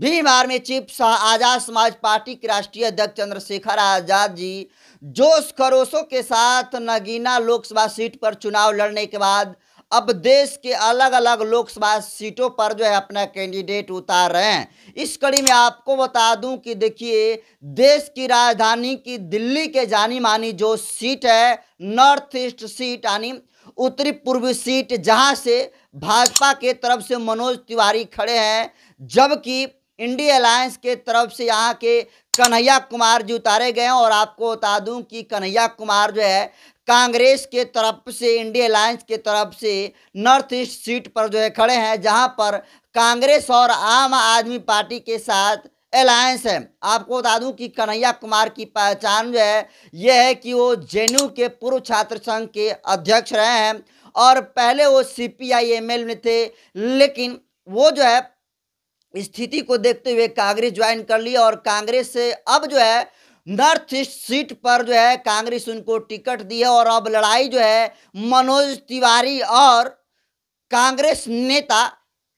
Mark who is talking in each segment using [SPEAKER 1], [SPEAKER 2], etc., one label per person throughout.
[SPEAKER 1] भीम में चीफ शाह आज़ाद समाज पार्टी के राष्ट्रीय अध्यक्ष चंद्रशेखर आज़ाद जी जोश खरोशों के साथ नगीना लोकसभा सीट पर चुनाव लड़ने के बाद अब देश के अलग अलग लोकसभा सीटों पर जो है अपना कैंडिडेट उतार रहे हैं इस कड़ी में आपको बता दूं कि देखिए देश की राजधानी की दिल्ली के जानी मानी जो सीट है नॉर्थ ईस्ट सीट यानी उत्तरी पूर्वी सीट जहां से भाजपा के तरफ से मनोज तिवारी खड़े हैं जबकि इंडिया अलायंस के तरफ से यहाँ के कन्हैया कुमार जी उतारे गए हैं और आपको बता दूं कि कन्हैया कुमार जो है कांग्रेस के तरफ से इंडिया अलायंस के तरफ से नॉर्थ ईस्ट सीट पर जो है खड़े हैं जहाँ पर कांग्रेस और आम आदमी पार्टी के साथ अलायंस है आपको बता दूं कि कन्हैया कुमार की पहचान जो है यह है कि वो जे के पूर्व छात्र संघ के अध्यक्ष रहे हैं और पहले वो C P I M L में थे लेकिन वो जो है स्थिति को देखते हुए कांग्रेस ज्वाइन कर लिया और कांग्रेस से अब जो है नॉर्थ ईस्ट सीट पर जो है कांग्रेस उनको टिकट दी है और अब लड़ाई जो है मनोज तिवारी और कांग्रेस नेता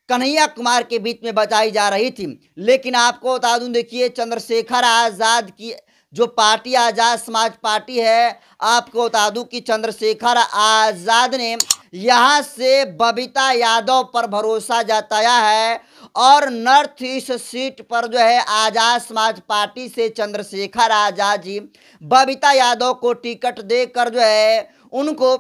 [SPEAKER 1] कन्हैया कुमार के बीच में बचाई जा रही थी लेकिन आपको बता दूं देखिए चंद्रशेखर आज़ाद की जो पार्टी आज़ाद समाज पार्टी है आपको बता दूं कि चंद्रशेखर आज़ाद ने यहाँ से बबीता यादव पर भरोसा जताया है और नॉर्थ ईस्ट सीट पर जो है आज़ाद समाज पार्टी से चंद्रशेखर आज़ाद जी बबीता यादव को टिकट देकर जो है उनको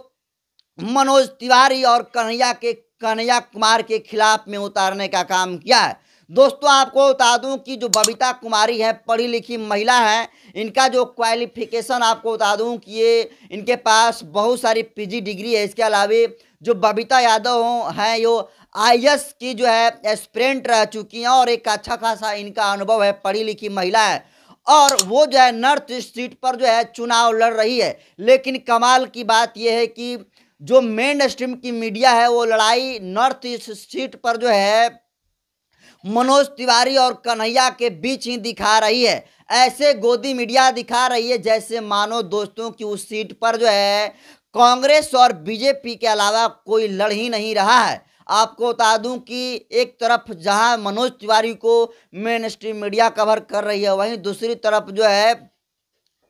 [SPEAKER 1] मनोज तिवारी और कन्हैया के कन्हैया कुमार के खिलाफ में उतारने का काम किया है दोस्तों आपको बता दूं कि जो बबीता कुमारी है पढ़ी लिखी महिला है इनका जो क्वालिफिकेशन आपको बता दूं कि ये इनके पास बहुत सारी पीजी डिग्री है इसके अलावे जो बबीता यादव हैं यो आई की जो है एक्सप्रेंट रह चुकी हैं और एक अच्छा खासा इनका अनुभव है पढ़ी लिखी महिला है और वो जो है नॉर्थ ईस्ट सीट पर जो है चुनाव लड़ रही है लेकिन कमाल की बात यह है कि जो मेन स्ट्रीम की मीडिया है वो लड़ाई नॉर्थ ईस्ट सीट पर जो है मनोज तिवारी और कन्हैया के बीच ही दिखा रही है ऐसे गोदी मीडिया दिखा रही है जैसे मानो दोस्तों की उस सीट पर जो है कांग्रेस और बीजेपी के अलावा कोई लड़ ही नहीं रहा है आपको बता दूं कि एक तरफ जहां मनोज तिवारी को मेन स्ट्रीम मीडिया कवर कर रही है वहीं दूसरी तरफ जो है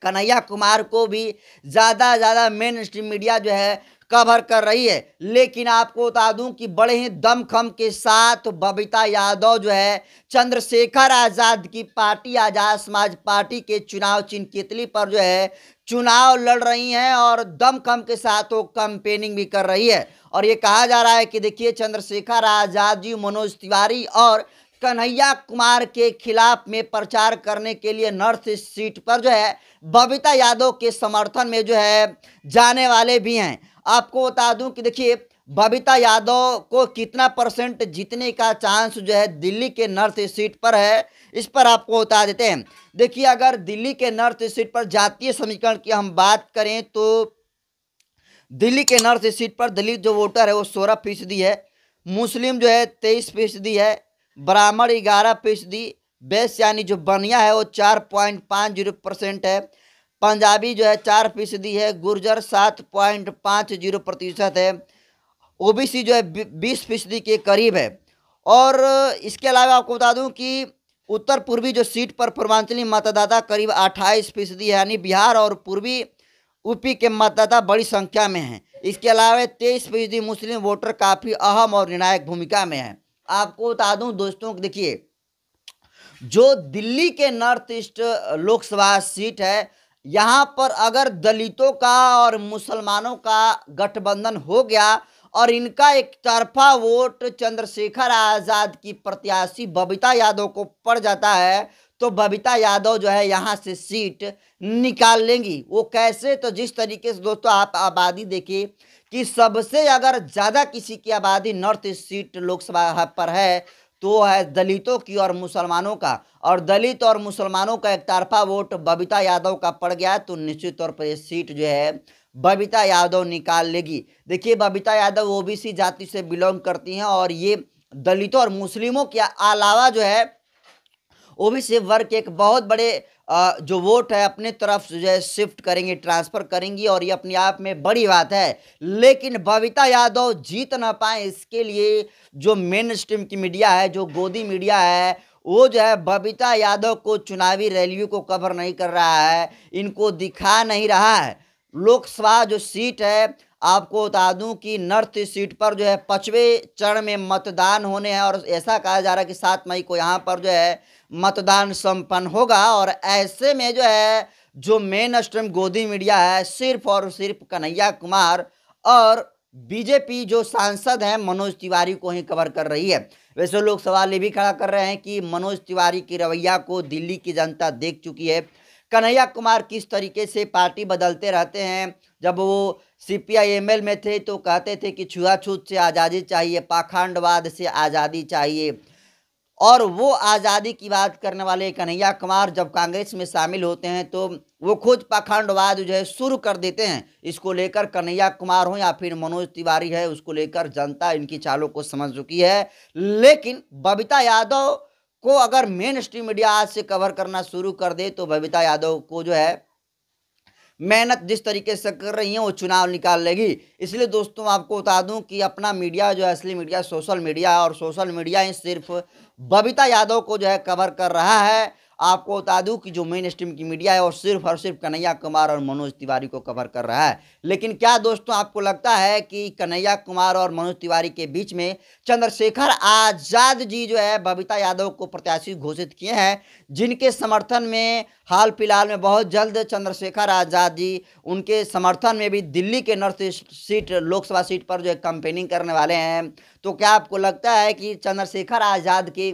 [SPEAKER 1] कन्हैया कुमार को भी ज़्यादा ज़्यादा मेन स्ट्रीम मीडिया जो है कवर कर रही है लेकिन आपको बता दूं कि बड़े ही दमखम के साथ बबीता यादव जो है चंद्रशेखर आज़ाद की पार्टी आज़ाद समाज पार्टी के चुनाव चिन्ह केतली पर जो है चुनाव लड़ रही हैं और दमखम के साथ वो कंपेनिंग भी कर रही है और ये कहा जा रहा है कि देखिए चंद्रशेखर आज़ाद जी मनोज तिवारी और कन्हैया कुमार के खिलाफ में प्रचार करने के लिए नॉर्थ सीट पर जो है बबीता यादव के समर्थन में जो है जाने वाले भी हैं आपको बता दूं कि देखिए बबीता यादव को कितना परसेंट जीतने का चांस जो है दिल्ली के नर्थ सीट पर है इस पर आपको बता देते हैं देखिए अगर दिल्ली के नर्थ सीट पर जातीय समीकरण की हम बात करें तो दिल्ली के नर्थ सीट पर दलित जो वोटर है वो सोलह फीसदी है मुस्लिम जो है तेईस फीसदी है ब्राह्मण ग्यारह फीसदी बेस यानी जो बनिया है वो चार पॉइंट पाँच जीरो परसेंट है पंजाबी जो है चार फीसदी है गुर्जर सात पॉइंट पाँच जीरो प्रतिशत है ओबीसी जो है बीस फीसदी के करीब है और इसके अलावा आपको बता दूं कि उत्तर पूर्वी जो सीट पर पूर्वांचली मतदाता करीब अट्ठाईस फीसदी यानी बिहार और पूर्वी यूपी के मतदाता बड़ी संख्या में हैं इसके अलावा तेईस फीसदी मुस्लिम वोटर काफ़ी अहम और निर्णायक भूमिका में है आपको बता दूँ दोस्तों देखिए जो दिल्ली के नॉर्थ ईस्ट लोकसभा सीट है यहाँ पर अगर दलितों का और मुसलमानों का गठबंधन हो गया और इनका एक तरफा वोट चंद्रशेखर आज़ाद की प्रत्याशी बबीता यादव को पड़ जाता है तो बबीता यादव जो है यहाँ से सीट निकाल लेंगी वो कैसे तो जिस तरीके से दोस्तों आप आबादी देखिए कि सबसे अगर ज़्यादा किसी की आबादी नॉर्थ ईस्ट सीट लोकसभा पर है तो है दलितों की और मुसलमानों का और दलित और मुसलमानों का एक तरफा वोट बबीता यादव का पड़ गया तो निश्चित तौर पर ये सीट जो है बबीता यादव निकाल लेगी देखिए बबीता यादव ओबीसी जाति से बिलोंग करती हैं और ये दलितों और मुस्लिमों के अलावा जो है ओबीसी वर्ग एक बहुत बड़े जो वोट है अपने तरफ जो है शिफ्ट करेंगे ट्रांसफ़र करेंगी और ये अपने आप में बड़ी बात है लेकिन बबीता यादव जीत ना पाए इसके लिए जो मेन स्ट्रीम की मीडिया है जो गोदी मीडिया है वो जो है बबीता यादव को चुनावी रैलियों को कवर नहीं कर रहा है इनको दिखा नहीं रहा है लोकसभा जो सीट है आपको बता दूं कि नर्थ सीट पर जो है पचवें चरण में मतदान होने हैं और ऐसा कहा जा रहा है कि सात मई को यहाँ पर जो है मतदान संपन्न होगा और ऐसे में जो है जो मेन स्ट्रीम गोदी मीडिया है सिर्फ और सिर्फ कन्हैया कुमार और बीजेपी जो सांसद हैं मनोज तिवारी को ही कवर कर रही है वैसे लोग सवाल ये भी खड़ा कर रहे हैं कि मनोज तिवारी की रवैया को दिल्ली की जनता देख चुकी है कन्हैया कुमार किस तरीके से पार्टी बदलते रहते हैं जब वो C P I M L में थे तो कहते थे कि छुआछूत से आज़ादी चाहिए पाखंडवाद से आज़ादी चाहिए और वो आज़ादी की बात करने वाले कन्हैया कुमार जब कांग्रेस में शामिल होते हैं तो वो खुद पाखंडवाद जो है शुरू कर देते हैं इसको लेकर कन्हैया कुमार हो या फिर मनोज तिवारी है उसको लेकर जनता इनकी चालों को समझ चुकी है लेकिन बबीता यादव को अगर मेन स्ट्रीम मीडिया आज से कवर करना शुरू कर दे तो बबीता यादव को जो है मेहनत जिस तरीके से कर रही हैं वो चुनाव निकाल लेगी इसलिए दोस्तों आपको बता दूं कि अपना मीडिया जो है असली मीडिया सोशल मीडिया और सोशल मीडिया ही सिर्फ बबीता यादव को जो है कवर कर रहा है आपको बता दूं कि जो मेन स्ट्रीम की मीडिया है वो सिर्फ और सिर्फ कन्हैया कुमार और मनोज तिवारी को कवर कर रहा है लेकिन क्या दोस्तों आपको लगता है कि कन्हैया कुमार और मनोज तिवारी के बीच में चंद्रशेखर आज़ाद जी जो है बबीता यादव को प्रत्याशी घोषित किए हैं जिनके समर्थन में हाल फिलहाल में बहुत जल्द चंद्रशेखर आज़ाद जी उनके समर्थन में भी दिल्ली के north east seat Lok Sabha seat पर जो है कंपेनिंग करने वाले हैं तो क्या आपको लगता है कि चंद्रशेखर आज़ाद की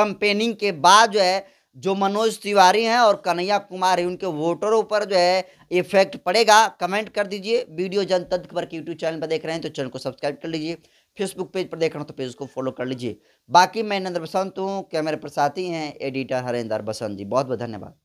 [SPEAKER 1] कंपेनिंग के बाद जो है जो मनोज तिवारी हैं और कन्हैया कुमार हैं उनके वोटरों पर जो है इफेक्ट पड़ेगा कमेंट कर दीजिए वीडियो जनतंत्र पर यूट्यूब चैनल पर देख रहे हैं तो चैनल को सब्सक्राइब कर लीजिए फेसबुक पेज पर देख रहे हैं तो पेज को फॉलो कर लीजिए बाकी मैं नरेंद्र बसंत हूँ कैमरे पर साथी हैं एडिटर हरेंद्र बसंत जी बहुत बहुत धन्यवाद